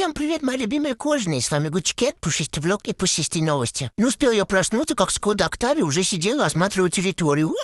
Всем привет, мои любимые кожаные. С вами Гучкет, пушистый влог и пушистые новости. Не успел я проснуться, как Скода Октавия уже сидела, осматривая территорию.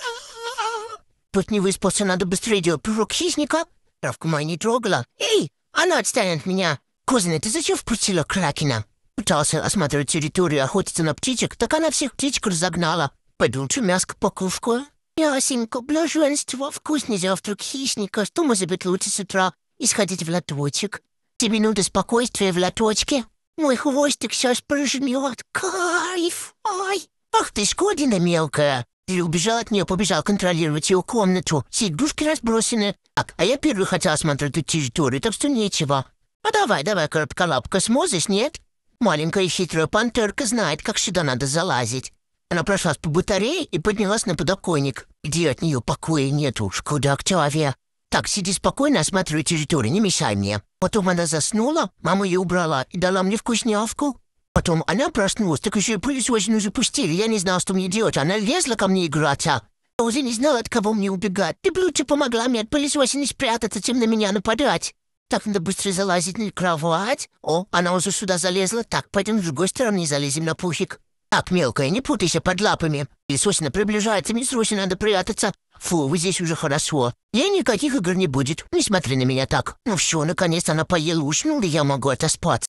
Тут не выспался, надо быстрее делать пирог хищника. Травку моя не трогала. Эй, она отстанет от меня. Козина, ты зачем впустила Кракена? Пытался осматривать территорию, охотиться на птичек, так она всех птичек разогнала. Пойдемте мяско покушку. Ясенько, блаженство, вкусный завтрак хищника. Что может быть лучше с утра? И сходить в лоточек. Две минуты спокойствия в лоточке. Мой хвостик сейчас прожмет. Кайф! Ай! Ах ты, скотина мелкая! Ты убежал от нее, побежал контролировать ее комнату. Сидушки разбросаны. Так, а я первый хотел осмотреть эту территорию, так что нечего. А давай, давай, коробка-лапка, сможешь, нет? Маленькая хитрая пантерка знает, как сюда надо залазить. Она прошлась по батарее и поднялась на подоконник, где от нее покоя нету, шкода Октавия. «Так, сиди спокойно, осматривай территорию, не мешай мне». Потом она заснула, мама ее убрала и дала мне вкусняшку. Потом она проснулась, так еще и пылесосину запустили. Я не знал, что мне делать. Она лезла ко мне играть, а я не знал, от кого мне убегать. Ты бы лучше помогла мне от пылесосины спрятаться, чем на меня нападать. Так надо быстро залазить на кровать. О, она уже сюда залезла. Так, пойдем с другой стороны залезем на пухик. Так, мелкая, не путайся под лапами. Сосина приближается, мне срочно надо прятаться. Фу, вы здесь уже хорошо. И никаких игр не будет. Не смотри на меня так. Ну все, наконец она поела, уснула, и я могу отоспаться.